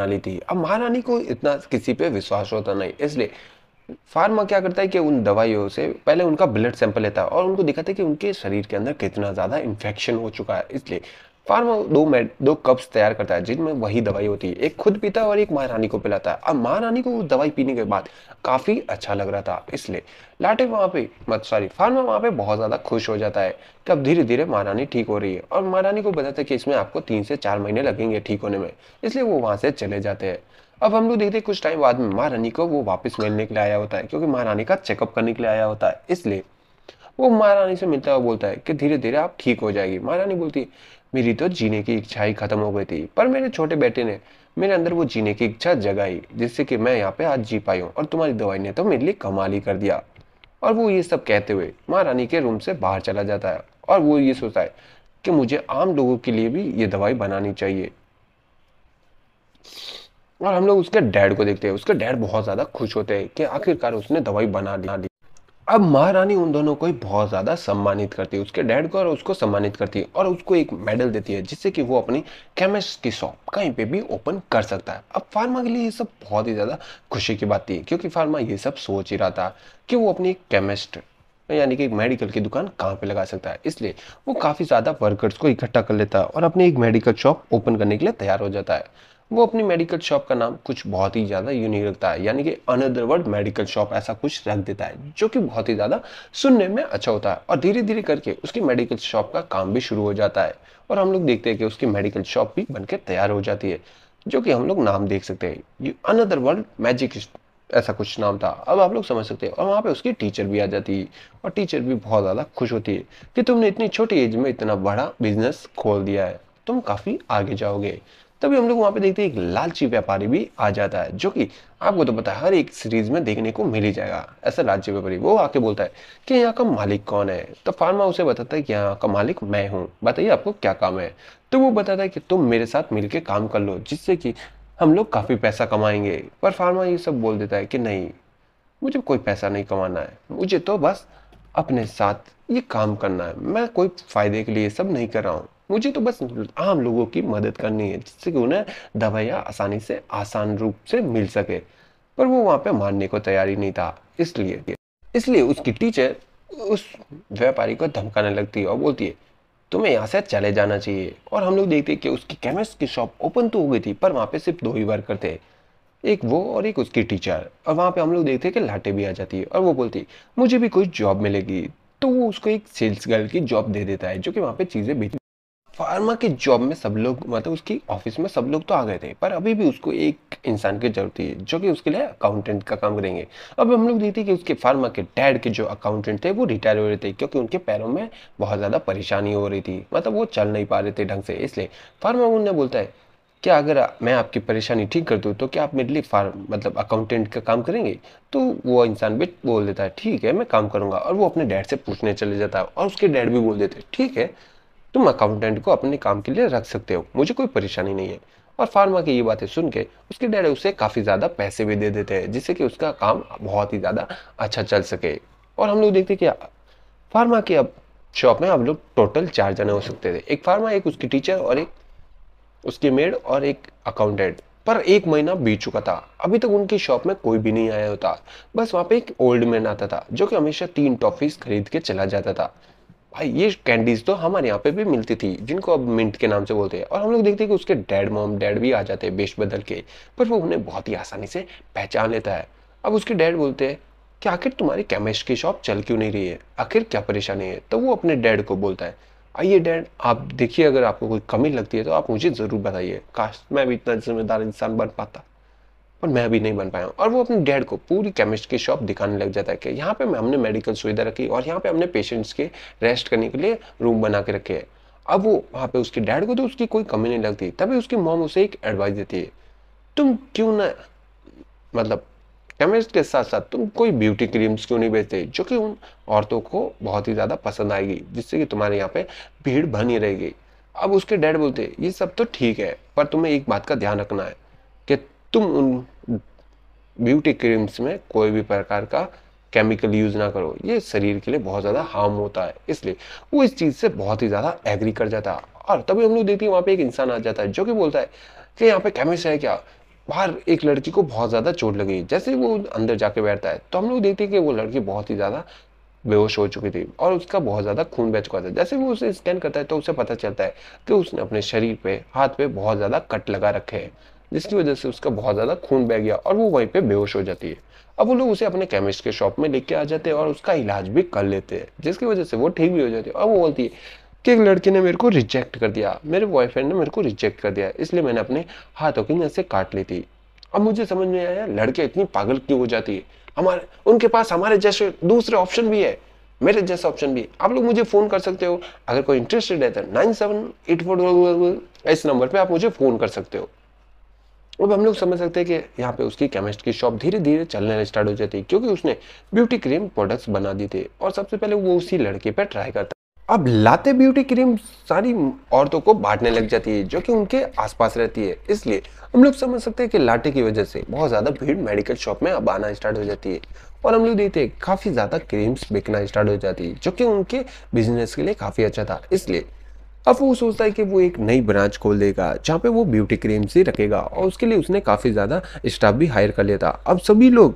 personality थी अब महारानी को इतना किसी पे विश्वास होता नहीं इसलिए फार्मा क्या करता है कि उन दवाइयों से पहले उनका ब्लड सैंपल लेता है और उनको दिखाता है कि उनके शरीर के अंदर कितना ज़्यादा इन्फेक्शन हो चुका है इसलिए फार्मा दो मेड दो कप्स तैयार करता है जिनमें वही दवाई होती है एक खुद पीता है और एक महारानी को पिलाता है अब महारानी को दवाई पीने के बाद काफ़ी अच्छा लग रहा था इसलिए लाटे वहाँ पे मत सॉरी फार्मा वहाँ पे बहुत ज़्यादा खुश हो जाता है कि अब धीरे धीरे महारानी ठीक हो रही है और महारानी को बताते कि इसमें आपको तीन से चार महीने लगेंगे ठीक होने में इसलिए वो वहाँ से चले जाते हैं अब हम लोग देखते हैं कुछ टाइम बाद में महारानी को वो वापस मिलने के लिए आया होता है क्योंकि महारानी का चेकअप करने के लिए आया होता है इसलिए वो महारानी से मिलता हुआ बोलता है कि धीरे धीरे आप ठीक हो जाएगी महारानी बोलती है मेरी तो जीने की इच्छा ही खत्म हो गई थी पर मेरे छोटे बेटे ने मेरे अंदर वो जीने की इच्छा जगाई जिससे कि मैं यहाँ पे आज जी पाई हूँ और तुम्हारी दवाई ने तो मेरे लिए कमाल ही कर दिया और वो ये सब कहते हुए महारानी के रूम से बाहर चला जाता है और वो ये सोचता है कि मुझे आम लोगों के लिए भी ये दवाई बनानी चाहिए और हम लोग उसके डैड को देखते हैं उसके डैड बहुत ज़्यादा खुश होते हैं कि आखिरकार उसने दवाई बना ली अब महारानी उन दोनों को ही बहुत ज़्यादा सम्मानित करती है उसके डैड को और उसको सम्मानित करती है और उसको एक मेडल देती है जिससे कि वो अपनी केमिस्ट की शॉप कहीं पे भी ओपन कर सकता है अब फार्मा के लिए ये सब बहुत ही ज़्यादा खुशी की बात थी क्योंकि फार्मा ये सब सोच ही रहा था कि वो अपनी केमिस्ट यानी कि एक मेडिकल की दुकान कहाँ पे लगा सकता है इसलिए वो काफ़ी ज़्यादा वर्कर्स को इकट्ठा कर लेता है और अपनी एक मेडिकल शॉप ओपन करने के लिए तैयार हो जाता है वो अपनी मेडिकल शॉप का नाम कुछ बहुत ही ज़्यादा यूनिक रखता है यानी कि अनदर वर्ड मेडिकल शॉप ऐसा कुछ रख देता है जो कि बहुत ही ज़्यादा सुनने में अच्छा होता है और धीरे धीरे करके उसकी मेडिकल शॉप का काम भी शुरू हो जाता है और हम लोग देखते हैं कि उसकी मेडिकल शॉप भी बनकर तैयार हो जाती है जो कि हम लोग नाम देख सकते हैं ये अनदर वर्ल्ड मैजिक ऐसा कुछ नाम था अब आप लोग समझ सकते हैं और वहाँ पे उसकी टीचर भी आ जाती है और टीचर भी बहुत ज़्यादा खुश होती है कि तुमने इतनी छोटी एज में इतना बड़ा बिजनेस खोल दिया है तुम काफ़ी आगे जाओगे तभी हम लोग वहाँ पे देखते हैं एक लालची व्यापारी भी आ जाता है जो कि आपको तो पता है हर एक सीरीज में देखने को मिल ही जाएगा ऐसा लालची व्यापारी वो आके बोलता है कि यहाँ का मालिक कौन है तो फार्मा उसे बताता है कि यहाँ का मालिक मैं हूँ बताइए आपको क्या काम है तो वो बताता है कि तुम मेरे साथ मिल काम कर लो जिससे कि हम लोग काफ़ी पैसा कमाएंगे पर फार्मा ये सब बोल देता है कि नहीं मुझे कोई पैसा नहीं कमाना है मुझे तो बस अपने साथ ये काम करना है मैं कोई फ़ायदे के लिए सब नहीं कर रहा हूँ मुझे तो बस आम लोगों की मदद करनी है जिससे कि उन्हें दवाइयाँ आसानी से आसान रूप से मिल सके पर वो वहाँ पे मानने को तैयार ही नहीं था इसलिए इसलिए उसकी टीचर उस व्यापारी को धमकाने लगती है और बोलती है तुम्हें यहाँ से चले जाना चाहिए और हम लोग देखते हैं कि उसकी केमिस्ट की शॉप ओपन तो हो गई थी पर वहाँ पे सिर्फ दो ही वर्कर थे एक वो और एक उसकी टीचर और वहाँ पे हम लोग देखते हैं कि लाटे भी आ जाती है और वो बोलती मुझे भी कोई जॉब मिलेगी तो वो उसको एक सेल्स गर्ल की जॉब दे देता है जो कि वहाँ पे चीज़ें बेच फार्मा के जॉब में सब लोग मतलब उसकी ऑफिस में सब लोग तो आ गए थे पर अभी भी उसको एक इंसान की जरूरत थी जो कि उसके लिए अकाउंटेंट का काम करेंगे अब हम लोग देखते कि उसके फार्मा के डैड के जो अकाउंटेंट थे वो रिटायर हो रहे थे क्योंकि उनके पैरों में बहुत ज़्यादा परेशानी हो रही थी मतलब वो चल नहीं पा रहे थे ढंग से इसलिए फार्मा उन्हें बोलता है क्या अगर मैं आपकी परेशानी ठीक कर दूँ तो क्या आप मेरे लिए फार्म मतलब अकाउंटेंट का काम करेंगे तो वो इंसान भी बोल देता है ठीक है मैं काम करूँगा और वो अपने डैड से पूछने चले जाता है और उसके डैड भी बोल देते हैं ठीक है तुम अकाउंटेंट को अपने काम के लिए रख सकते हो मुझे कोई परेशानी नहीं है और फार्मा की ये बातें सुन के उसके डैड उसे काफ़ी ज़्यादा पैसे भी दे देते हैं जिससे कि उसका काम बहुत ही ज़्यादा अच्छा चल सके और हम लोग देखते कि फार्मा की अब शॉप में हम लोग टोटल चार जने हो सकते थे एक फार्मा एक उसकी टीचर और एक उसकी मेड और एक अकाउंटेंट पर एक महीना बीत चुका था अभी तक उनकी शॉप में कोई भी नहीं आया होता बस वहाँ पे एक ओल्ड मैन आता था जो कि हमेशा तीन टॉफीज खरीद के चला जाता था भाई ये कैंडीज़ तो हमारे यहाँ पे भी मिलती थी जिनको अब मिंट के नाम से बोलते हैं और हम लोग देखते हैं कि उसके डैड मॉम डैड भी आ जाते हैं बेश बदल के पर वो उन्हें बहुत ही आसानी से पहचान लेता है अब उसके डैड बोलते हैं कि आखिर तुम्हारी केमिस्ट की शॉप चल क्यों नहीं रही है आखिर क्या परेशानी है तो वो अपने डैड को बोलता है आइए डैड आप देखिए अगर आपको कोई कमी लगती है तो आप मुझे ज़रूर बताइए काश मैं भी इतना जिम्मेदार इंसान बन पाता और मैं भी नहीं बन पाया और वो अपने डैड को पूरी केमिस्ट की शॉप दिखाने लग जाता है कि यहाँ पे हमने मेडिकल सुविधा रखी और यहाँ पे हमने पेशेंट्स के रेस्ट करने के लिए रूम बना के रखे है अब वो वहाँ पे उसके डैड को तो उसकी कोई कमी नहीं लगती तभी उसकी मोम उसे एक एडवाइस देती है तुम क्यों ना मतलब केमिस्ट के साथ साथ तुम कोई ब्यूटी क्रीम्स क्यों नहीं बेचते जो कि उन औरतों को बहुत ही ज़्यादा पसंद आएगी जिससे कि तुम्हारे यहाँ पे भीड़ बनी रहेगी अब उसके डैड बोलते ये सब तो ठीक है पर तुम्हें एक बात का ध्यान रखना है कि तुम उन ब्यूटी क्रीम्स में कोई भी प्रकार का केमिकल यूज़ ना करो ये शरीर के लिए बहुत ज़्यादा हार्म होता है इसलिए वो इस चीज़ से बहुत ही ज़्यादा एग्री कर जाता है और तभी हम लोग देखते हैं वहाँ पे एक इंसान आ जाता है जो कि बोलता है कि यहाँ पे केमिस्ट है क्या बाहर एक लड़की को बहुत ज़्यादा चोट लगी जैसे वो अंदर जाके बैठता है तो हम लोग देखते हैं कि वो लड़की बहुत ही ज़्यादा बेहोश हो चुकी थी और उसका बहुत ज़्यादा खून बह चुका था जैसे वो उसे स्कैन करता है तो उसे पता चलता है कि उसने अपने शरीर पे हाथ पे बहुत ज़्यादा कट लगा रखे हैं जिसकी वजह से उसका बहुत ज़्यादा खून बह गया और वो वहीं पे बेहोश हो जाती है अब वो लोग उसे अपने केमिस्ट के शॉप में लेके आ जाते हैं और उसका इलाज भी कर लेते हैं जिसकी वजह से वो ठीक भी हो जाती है और वो बोलती है कि एक लड़के ने मेरे को रिजेक्ट कर दिया मेरे बॉयफ्रेंड ने मेरे को रिजेक्ट कर दिया इसलिए मैंने अपने हाथों की नसें काट ली थी अब मुझे समझ में आया लड़के इतनी पागल क्यों हो जाती है हमारे उनके पास हमारे जैसे दूसरे ऑप्शन भी है मेरे जैसे ऑप्शन भी आप लोग मुझे फ़ोन कर सकते हो अगर कोई इंटरेस्टेड है तो नाइन सेवन एट फोर इस नंबर पर आप मुझे फ़ोन कर सकते हो अब हम लोग समझ सकते हैं कि यहाँ पे उसकी केमिस्ट की शॉप धीरे धीरे चलने स्टार्ट हो जाती है क्योंकि उसने ब्यूटी क्रीम प्रोडक्ट्स बना दिए थे और सबसे पहले वो उसी लड़के पर ट्राई करता अब लाते ब्यूटी क्रीम सारी औरतों को बांटने लग जाती है जो कि उनके आसपास रहती है इसलिए हम लोग समझ सकते हैं कि लाटे की वजह से बहुत ज़्यादा भीड़ मेडिकल शॉप में अब आना स्टार्ट हो जाती है और हम लोग देखते हैं काफ़ी ज़्यादा क्रीम्स बिकना स्टार्ट हो जाती है जो कि उनके बिजनेस के लिए काफ़ी अच्छा था इसलिए अब वो सोचता है कि वो एक नई ब्रांच खोल देगा जहाँ पे वो ब्यूटी क्रीम से रखेगा और उसके लिए उसने काफ़ी ज़्यादा स्टाफ भी हायर कर लिया था अब सभी लोग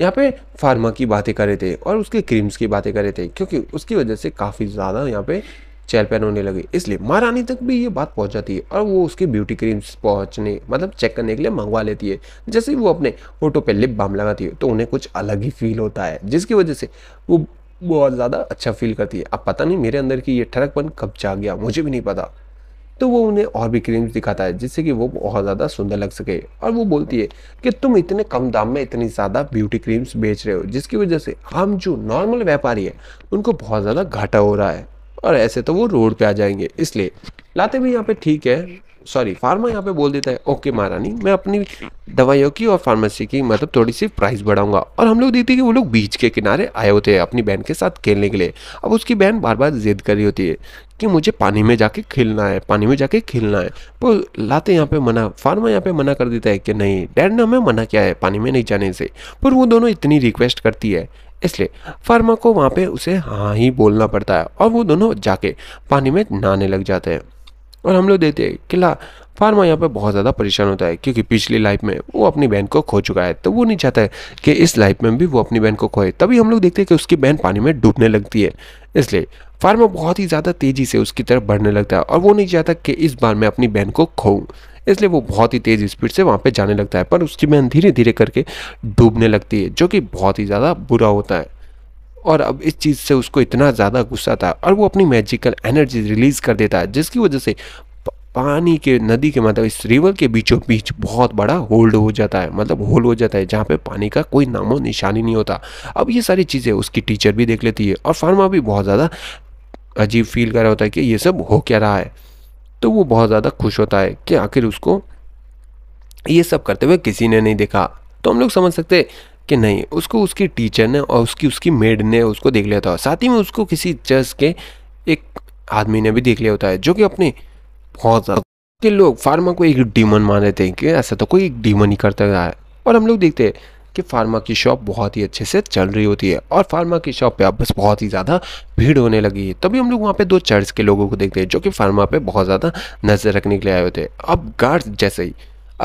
यहाँ पे फार्मा की बातें कर रहे थे और उसके क्रीम्स की बातें कर रहे थे क्योंकि उसकी वजह से काफ़ी ज़्यादा यहाँ पे चैल पैन होने लगी इसलिए महारानी तक भी ये बात पहुँच जाती है और वो उसकी ब्यूटी क्रीम्स पहुँचने मतलब चेक करने के लिए मंगवा लेती है जैसे वो अपने फोटो पे लिप बाम लगाती है तो उन्हें कुछ अलग ही फील होता है जिसकी वजह से वो बहुत ज़्यादा अच्छा फील करती है अब पता नहीं मेरे अंदर की ये ठड़कपन कब जा गया मुझे भी नहीं पता तो वो उन्हें और भी क्रीम्स दिखाता है जिससे कि वो बहुत ज़्यादा सुंदर लग सके और वो बोलती है कि तुम इतने कम दाम में इतनी ज़्यादा ब्यूटी क्रीम्स बेच रहे हो जिसकी वजह से हम जो नॉर्मल व्यापारी हैं उनको बहुत ज़्यादा घाटा हो रहा है और ऐसे तो वो रोड पे आ जाएंगे इसलिए लाते भी यहाँ पे ठीक है सॉरी फार्मा यहाँ पे बोल देता है ओके महारानी मैं अपनी दवाइयों की और फार्मेसी की मतलब थोड़ी सी प्राइस बढ़ाऊंगा और हम लोग देखते हैं कि वो लोग बीच के किनारे आए होते हैं अपनी बहन के साथ खेलने के लिए अब उसकी बहन बार बार जिद कर रही होती है कि मुझे पानी में जाके खेलना है पानी में जाके खेलना है वो लाते यहाँ पे मना फार्मा यहाँ पे मना कर देता है कि नहीं डैड ने हमें मना किया है पानी में नहीं जाने से पर वो दोनों इतनी रिक्वेस्ट करती है इसलिए फार्मा को वहाँ पे उसे हाँ ही बोलना पड़ता है और वो दोनों जाके पानी में नहाने लग जाते हैं और हम लोग देखते हैं किला फार्मा यहाँ पर बहुत ज़्यादा परेशान होता है क्योंकि पिछली लाइफ में वो अपनी बहन को खो चुका है तो वो नहीं चाहता है कि इस लाइफ में भी वो अपनी बहन को खोए तभी हम लोग देखते हैं कि उसकी बहन पानी में डूबने लगती है इसलिए फार्मा बहुत ही ज़्यादा तेज़ी से उसकी तरफ बढ़ने लगता है और वो नहीं चाहता कि इस बार मैं अपनी बहन को खोऊँ इसलिए वो बहुत ही तेज़ स्पीड से वहाँ पर जाने लगता है पर उसकी बहन धीरे धीरे करके डूबने लगती है जो कि बहुत ही ज़्यादा बुरा होता है और अब इस चीज़ से उसको इतना ज़्यादा गुस्सा था और वो अपनी मैजिकल एनर्जी रिलीज़ कर देता जिसकी वजह से पानी के नदी के मतलब इस रिवर के बीचों बीच बहुत बड़ा होल्ड हो जाता है मतलब होल हो जाता है जहाँ पे पानी का कोई नामो निशानी नहीं होता अब ये सारी चीज़ें उसकी टीचर भी देख लेती है और फार्मा भी बहुत ज़्यादा अजीब फील कर रहा होता है कि ये सब हो क्या रहा है तो वो बहुत ज़्यादा खुश होता है कि आखिर उसको ये सब करते हुए किसी ने नहीं देखा तो हम लोग समझ सकते कि नहीं उसको उसकी टीचर ने और उसकी उसकी मेड ने उसको देख लिया था साथ ही में उसको किसी चर्च के एक आदमी ने भी देख लिया होता है जो कि अपने बहुत ज़्यादा के लोग फार्मा को एक डीमन मान रहे थे कि ऐसा तो कोई एक डीमन ही करता रहा है और हम लोग देखते हैं कि फार्मा की शॉप बहुत ही अच्छे से चल रही होती है और फार्मा की शॉप पे अब बस बहुत ही ज़्यादा भीड़ होने लगी है तभी हम लोग वहाँ पे दो चर्च के लोगों को देखते हैं जो कि फार्मा पे बहुत ज़्यादा नज़र रखने के लिए आए होते हैं अब गार्ड्स जैसे ही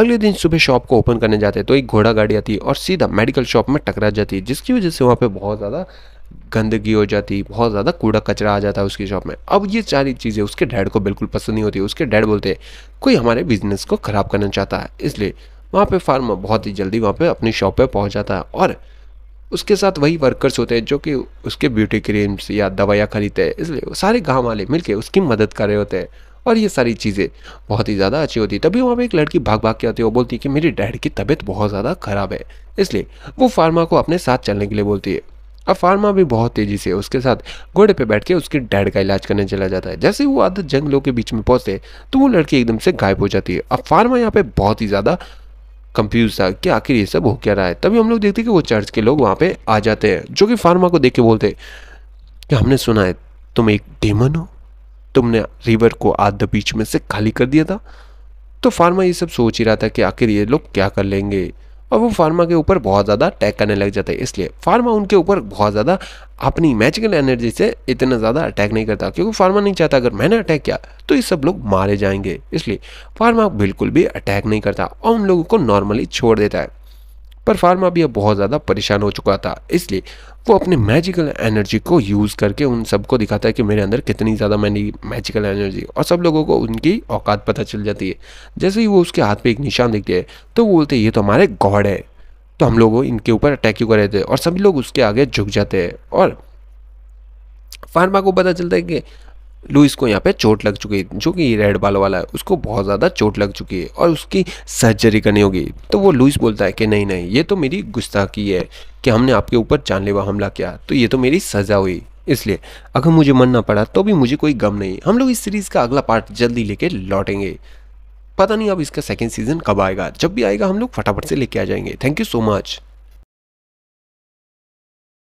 अगले दिन सुबह शॉप को ओपन करने जाते तो एक घोड़ा गाड़ी आती और सीधा मेडिकल शॉप में टकरा जाती जिसकी वजह से वहाँ पर बहुत ज़्यादा गंदगी हो जाती बहुत ज़्यादा कूड़ा कचरा आ जाता है उसकी शॉप में अब ये सारी चीज़ें उसके डैड को बिल्कुल पसंद नहीं होती उसके डैड बोलते कोई हमारे बिजनेस को ख़राब करना चाहता है इसलिए वहाँ पे फार्मर बहुत ही जल्दी वहाँ पे अपनी शॉप पे पहुँच जाता है और उसके साथ वही वर्कर्स होते हैं जो कि उसके ब्यूटी क्रीम्स या दवाइयाँ खरीदते हैं इसलिए सारे गाँव वाले मिलके उसकी मदद कर रहे होते हैं और ये सारी चीज़ें बहुत ही ज़्यादा अच्छी होती है तभी वहाँ पर एक लड़की भाग भाग के आती है और बोलती है कि मेरी डैड की तबीयत बहुत ज़्यादा ख़राब है इसलिए वो फार्मा को अपने साथ चलने के लिए बोलती है अब फार्मा भी बहुत तेजी से उसके साथ घोड़े पे बैठ के उसके डैड का इलाज करने चला जाता है जैसे वो आदत जंगलों के बीच में पहुँचते तो वो लड़की एकदम से गायब हो जाती है अब फार्मा यहाँ पे बहुत ही ज़्यादा कंफ्यूज था कि आखिर ये सब हो क्या रहा है तभी हम लोग देखते कि वो चर्च के लोग वहाँ पर आ जाते हैं जो कि फार्मा को देख के बोलते कि हमने सुना है तुम एक डेमन हो तुमने रिवर को आधा बीच में से खाली कर दिया था तो फार्मा ये सब सोच ही रहा था कि आखिर ये लोग क्या कर लेंगे और वो फार्मा के ऊपर बहुत ज़्यादा अटैक करने लग जाता है इसलिए फार्मा उनके ऊपर बहुत ज़्यादा अपनी मैजिकल एनर्जी से इतना ज़्यादा अटैक नहीं करता क्योंकि फार्मा नहीं चाहता अगर मैंने अटैक किया तो ये सब लोग मारे जाएंगे इसलिए फार्मा बिल्कुल भी अटैक नहीं करता और उन लोगों को नॉर्मली छोड़ देता है पर फार्मा भी अब बहुत ज़्यादा परेशान हो चुका था इसलिए वो अपने मैजिकल एनर्जी को यूज़ करके उन सबको दिखाता है कि मेरे अंदर कितनी ज़्यादा मैंने मैजिकल एनर्जी और सब लोगों को उनकी औकात पता चल जाती है जैसे ही वो उसके हाथ पे एक निशान दिखते हैं तो वो बोलते हैं ये तो हमारे गॉड है तो हम लोग इनके ऊपर अटैक क्यों कर रहे थे और सभी लोग उसके आगे झुक जाते हैं और फार्मा को पता चलता है कि लुइस को यहाँ पे चोट लग चुकी है जो कि रेड बाल वाला है उसको बहुत ज़्यादा चोट लग चुकी है और उसकी सर्जरी करनी होगी तो वो लुइस बोलता है कि नहीं नहीं ये तो मेरी गुस्ताखी है कि हमने आपके ऊपर जानलेवा हमला किया तो ये तो मेरी सज़ा हुई इसलिए अगर मुझे मरना पड़ा तो भी मुझे कोई गम नहीं हम लोग इस सीरीज़ का अगला पार्ट जल्दी लेके लौटेंगे पता नहीं अब इसका सेकेंड सीज़न कब आएगा जब भी आएगा हम लोग फटाफट से लेके आ जाएंगे थैंक यू सो मच